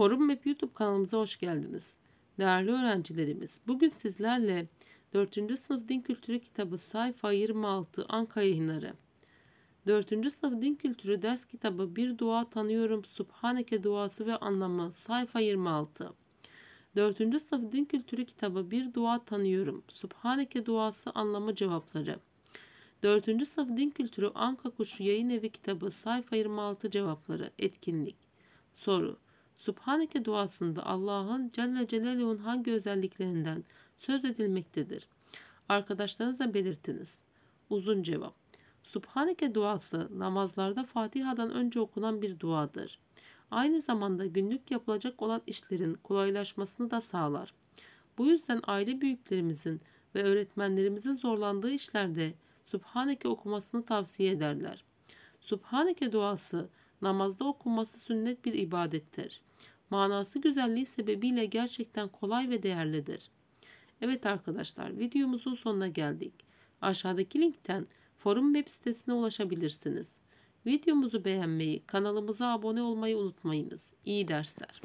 Forum ve YouTube kanalımıza hoş geldiniz. Değerli öğrencilerimiz, bugün sizlerle 4. sınıf din kültürü kitabı sayfa 26 Anka yayınları. 4. sınıf din kültürü ders kitabı Bir Dua Tanıyorum Subhaneke Duası ve Anlamı sayfa 26. 4. sınıf din kültürü kitabı Bir Dua Tanıyorum Subhaneke Duası Anlamı Cevapları. 4. sınıf din kültürü Anka Kuşu Yayın Evi kitabı sayfa 26 cevapları etkinlik. Soru Subhaneke duasında Allah'ın Celle Celaluhu'nun hangi özelliklerinden söz edilmektedir? Arkadaşlarınıza belirtiniz. Uzun cevap. Subhaneke duası namazlarda Fatiha'dan önce okunan bir duadır. Aynı zamanda günlük yapılacak olan işlerin kolaylaşmasını da sağlar. Bu yüzden aile büyüklerimizin ve öğretmenlerimizin zorlandığı işlerde Subhaneke okumasını tavsiye ederler. Subhaneke duası namazda okunması sünnet bir ibadettir. Manası güzelliği sebebiyle gerçekten kolay ve değerlidir. Evet arkadaşlar videomuzun sonuna geldik. Aşağıdaki linkten forum web sitesine ulaşabilirsiniz. Videomuzu beğenmeyi, kanalımıza abone olmayı unutmayınız. İyi dersler.